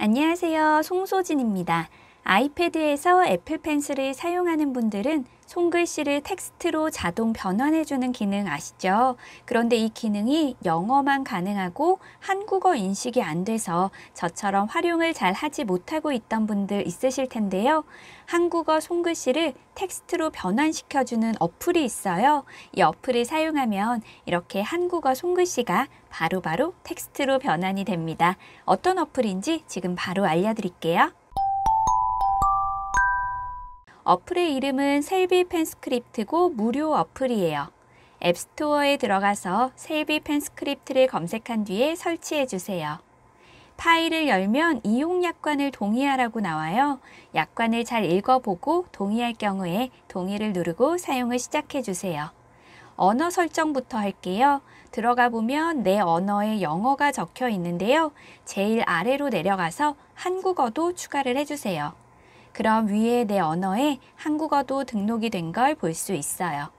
안녕하세요. 송소진입니다. 아이패드에서 애플 펜슬을 사용하는 분들은 손글씨를 텍스트로 자동 변환해주는 기능 아시죠? 그런데 이 기능이 영어만 가능하고 한국어 인식이 안 돼서 저처럼 활용을 잘 하지 못하고 있던 분들 있으실 텐데요. 한국어 손글씨를 텍스트로 변환시켜주는 어플이 있어요. 이 어플을 사용하면 이렇게 한국어 손글씨가 바로바로 바로 텍스트로 변환이 됩니다. 어떤 어플인지 지금 바로 알려드릴게요. 어플의 이름은 셀비 펜스크립트고 무료 어플이에요. 앱스토어에 들어가서 셀비 펜스크립트를 검색한 뒤에 설치해 주세요. 파일을 열면 이용 약관을 동의하라고 나와요. 약관을 잘 읽어보고 동의할 경우에 동의를 누르고 사용을 시작해 주세요. 언어 설정부터 할게요. 들어가 보면 내 언어에 영어가 적혀 있는데요. 제일 아래로 내려가서 한국어도 추가를 해주세요. 그럼 위에 내 언어에 한국어도 등록이 된 걸 볼 수 있어요.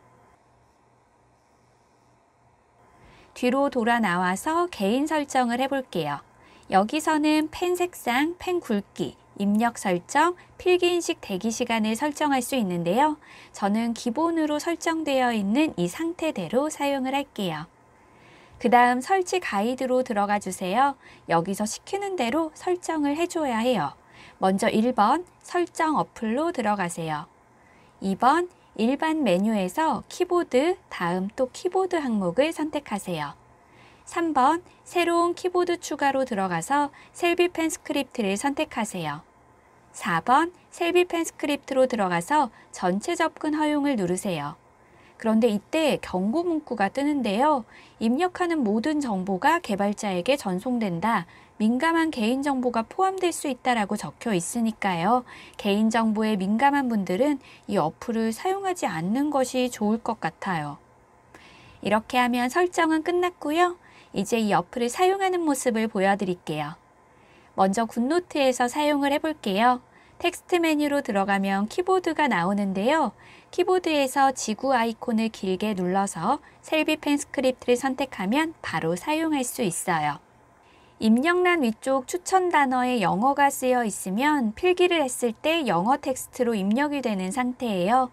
뒤로 돌아 나와서 개인 설정을 해볼게요. 여기서는 펜 색상, 펜 굵기, 입력 설정, 필기인식 대기 시간을 설정할 수 있는데요. 저는 기본으로 설정되어 있는 이 상태대로 사용을 할게요. 그 다음 설치 가이드로 들어가 주세요. 여기서 시키는 대로 설정을 해줘야 해요. 먼저 1번 설정 어플로 들어가세요. 2번 일반 메뉴에서 키보드, 다음 또 키보드 항목을 선택하세요. 3번 새로운 키보드 추가로 들어가서 셀비펜 스크립트를 선택하세요. 4번 셀비펜 스크립트로 들어가서 전체 접근 허용을 누르세요. 그런데 이때 경고 문구가 뜨는데요. 입력하는 모든 정보가 개발자에게 전송된다. 민감한 개인정보가 포함될 수 있다라고 적혀 있으니까요. 개인정보에 민감한 분들은 이 어플을 사용하지 않는 것이 좋을 것 같아요. 이렇게 하면 설정은 끝났고요. 이제 이 어플을 사용하는 모습을 보여드릴게요. 먼저 굿노트에서 사용을 해볼게요. 텍스트 메뉴로 들어가면 키보드가 나오는데요. 키보드에서 지구 아이콘을 길게 눌러서 셀비펜 스크립트를 선택하면 바로 사용할 수 있어요. 입력란 위쪽 추천 단어에 영어가 쓰여 있으면 필기를 했을 때 영어 텍스트로 입력이 되는 상태예요.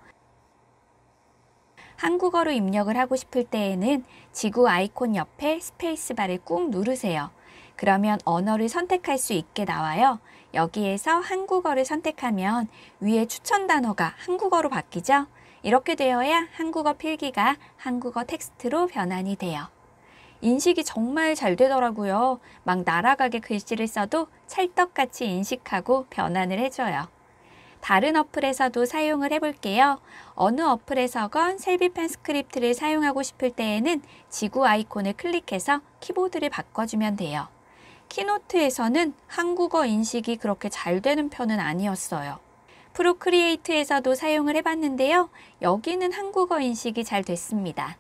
한국어로 입력을 하고 싶을 때에는 지구 아이콘 옆에 스페이스바를 꾹 누르세요. 그러면 언어를 선택할 수 있게 나와요. 여기에서 한국어를 선택하면 위에 추천 단어가 한국어로 바뀌죠? 이렇게 되어야 한국어 필기가 한국어 텍스트로 변환이 돼요. 인식이 정말 잘 되더라고요. 막 날아가게 글씨를 써도 찰떡같이 인식하고 변환을 해줘요. 다른 어플에서도 사용을 해볼게요. 어느 어플에서건 셀비펜 스크립트를 사용하고 싶을 때에는 지구 아이콘을 클릭해서 키보드를 바꿔주면 돼요. 키노트에서는 한국어 인식이 그렇게 잘 되는 편은 아니었어요. 프로크리에이트에서도 사용을 해봤는데요. 여기는 한국어 인식이 잘 됐습니다.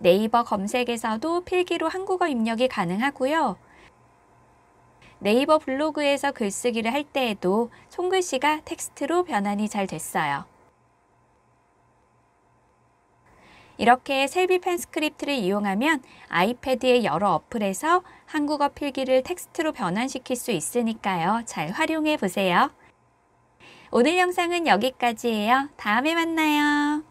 네이버 검색에서도 필기로 한국어 입력이 가능하고요. 네이버 블로그에서 글쓰기를 할 때에도 손글씨가 텍스트로 변환이 잘 됐어요. 이렇게 셀비 펜스크립트를 이용하면 아이패드의 여러 어플에서 한국어 필기를 텍스트로 변환시킬 수 있으니까요. 잘 활용해 보세요. 오늘 영상은 여기까지예요. 다음에 만나요.